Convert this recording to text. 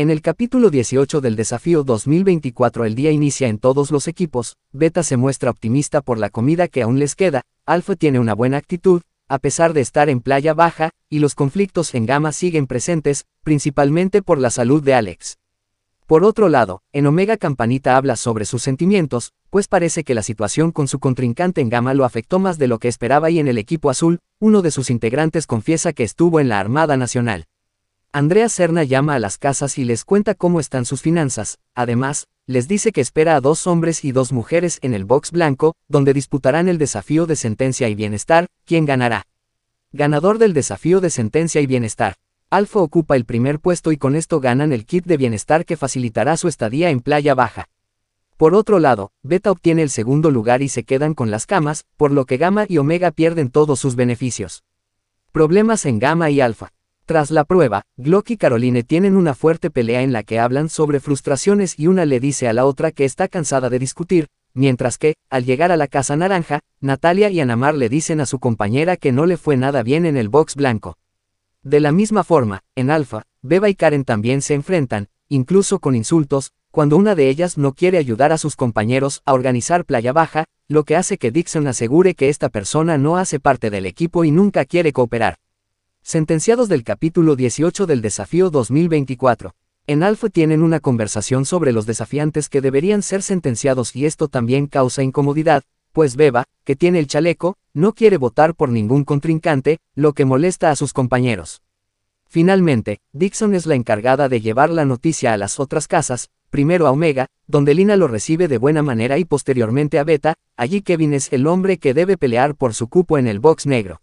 En el capítulo 18 del desafío 2024 El día inicia en todos los equipos, Beta se muestra optimista por la comida que aún les queda, Alfa tiene una buena actitud, a pesar de estar en playa baja, y los conflictos en gama siguen presentes, principalmente por la salud de Alex. Por otro lado, en Omega Campanita habla sobre sus sentimientos, pues parece que la situación con su contrincante en gama lo afectó más de lo que esperaba y en el equipo azul, uno de sus integrantes confiesa que estuvo en la Armada Nacional. Andrea Serna llama a las casas y les cuenta cómo están sus finanzas, además, les dice que espera a dos hombres y dos mujeres en el box blanco, donde disputarán el desafío de sentencia y bienestar, ¿quién ganará? Ganador del desafío de sentencia y bienestar. Alfa ocupa el primer puesto y con esto ganan el kit de bienestar que facilitará su estadía en Playa Baja. Por otro lado, Beta obtiene el segundo lugar y se quedan con las camas, por lo que Gamma y Omega pierden todos sus beneficios. Problemas en Gamma y Alfa. Tras la prueba, Glock y Caroline tienen una fuerte pelea en la que hablan sobre frustraciones y una le dice a la otra que está cansada de discutir, mientras que, al llegar a la Casa Naranja, Natalia y Anamar le dicen a su compañera que no le fue nada bien en el box blanco. De la misma forma, en Alfa, Beba y Karen también se enfrentan, incluso con insultos, cuando una de ellas no quiere ayudar a sus compañeros a organizar Playa Baja, lo que hace que Dixon asegure que esta persona no hace parte del equipo y nunca quiere cooperar. Sentenciados del capítulo 18 del desafío 2024. En Alfa tienen una conversación sobre los desafiantes que deberían ser sentenciados y esto también causa incomodidad, pues Beba, que tiene el chaleco, no quiere votar por ningún contrincante, lo que molesta a sus compañeros. Finalmente, Dixon es la encargada de llevar la noticia a las otras casas, primero a Omega, donde Lina lo recibe de buena manera y posteriormente a Beta, allí Kevin es el hombre que debe pelear por su cupo en el box negro.